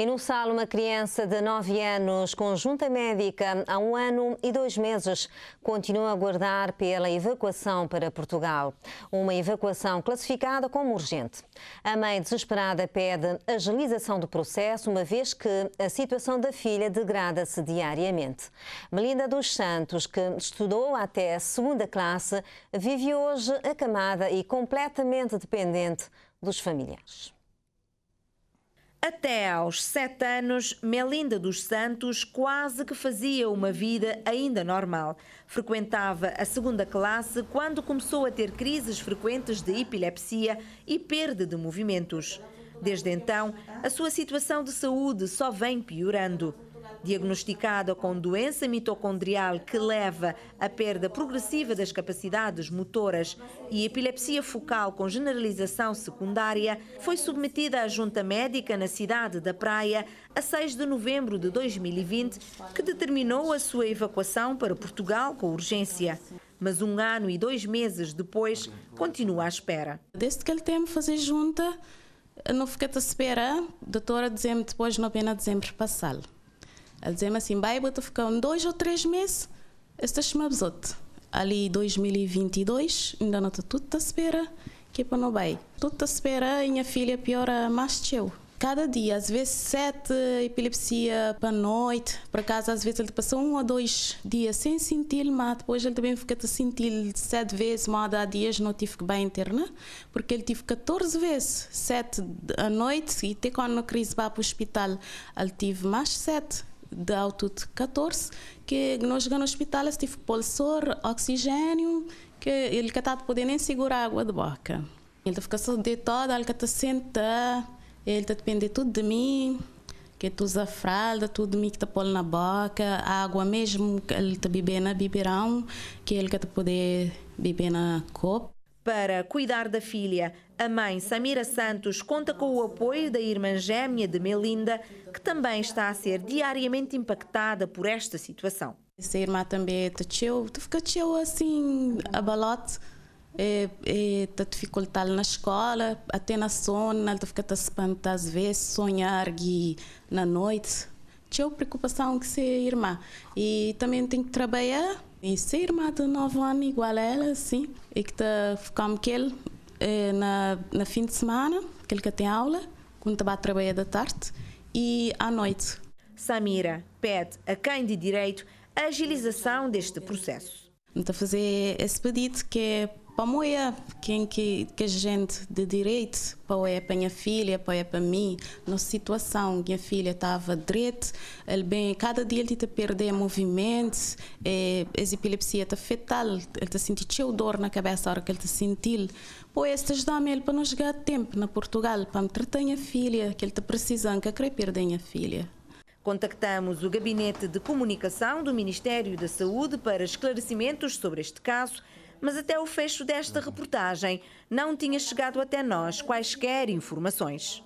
E no Sal, uma criança de 9 anos com junta médica há um ano e dois meses continua a aguardar pela evacuação para Portugal. Uma evacuação classificada como urgente. A mãe desesperada pede agilização do processo, uma vez que a situação da filha degrada-se diariamente. Melinda dos Santos, que estudou até a segunda classe, vive hoje acamada e completamente dependente dos familiares. Até aos sete anos, Melinda dos Santos quase que fazia uma vida ainda normal. Frequentava a segunda classe quando começou a ter crises frequentes de epilepsia e perda de movimentos. Desde então, a sua situação de saúde só vem piorando. Diagnosticada com doença mitocondrial que leva à perda progressiva das capacidades motoras e epilepsia focal com generalização secundária, foi submetida à junta médica na cidade da Praia a 6 de novembro de 2020, que determinou a sua evacuação para Portugal com urgência mas um ano e dois meses depois continua à espera. Desde que ele tem fazer junta, não fiquei a espera, a doutora dizia-me depois, no pena dezembro passado. Ela dizia-me assim, vai, vou ficar um dois ou três meses, estás me absorto. Ali 2022, ainda não estou tudo à espera, que é para não vai. Tudo à espera, minha filha piora mais que eu cada dia, às vezes sete epilepsia para noite, para casa às vezes ele passa um ou dois dias sem sentir, mas depois ele também fica a sentir sete vezes, mas há dias não tive que bem interna, né? porque ele tive 14 vezes, sete à noite e até quando a crise vai para o hospital, ele tive mais sete de ao 14, que nós chegamos no hospital, ele tive pulsor, oxigênio, que ele que está poder nem segurar a água de boca. Ele fica só de toda, ele que está sentado, ele está dependendo tudo de mim, que é tu usa fralda, tudo de mim que está pôr na boca, água mesmo que ele está bebendo na é beberão, que é ele quer está poder beber na copa. Para cuidar da filha, a mãe Samira Santos conta com o apoio da irmã gêmea de Melinda, que também está a ser diariamente impactada por esta situação. Essa irmã também está chill, tu fica chill assim, a balote é, é, está dificuldade na escola, até na sono, está ficando espantada às vezes, sonhar que na noite. Tinha preocupação que ser irmã. E também tem que trabalhar. E ser irmã de 9 anos, igual a ela, sim. E que está ficando com ele é, na, na fim de semana, que ele que tem aula, quando vai trabalhar da tarde, e à noite. Samira pede a quem de direito a agilização deste processo. a fazer esse pedido que é Pamoia, quem que, que gente de direito, é para minha filha, é para mim, na situação que minha filha estava direito, ele bem, cada dia ele te perdendo movimentos, é, essa epilepsia está fetal, ele está sentindo dor na cabeça a hora que ele está sentindo. Pois este ajuda-me ele para não chegar tempo na Portugal, para me tratar minha filha, que ele está precisando, que eu perder minha filha. Contactamos o Gabinete de Comunicação do Ministério da Saúde para esclarecimentos sobre este caso mas até o fecho desta reportagem não tinha chegado até nós quaisquer informações.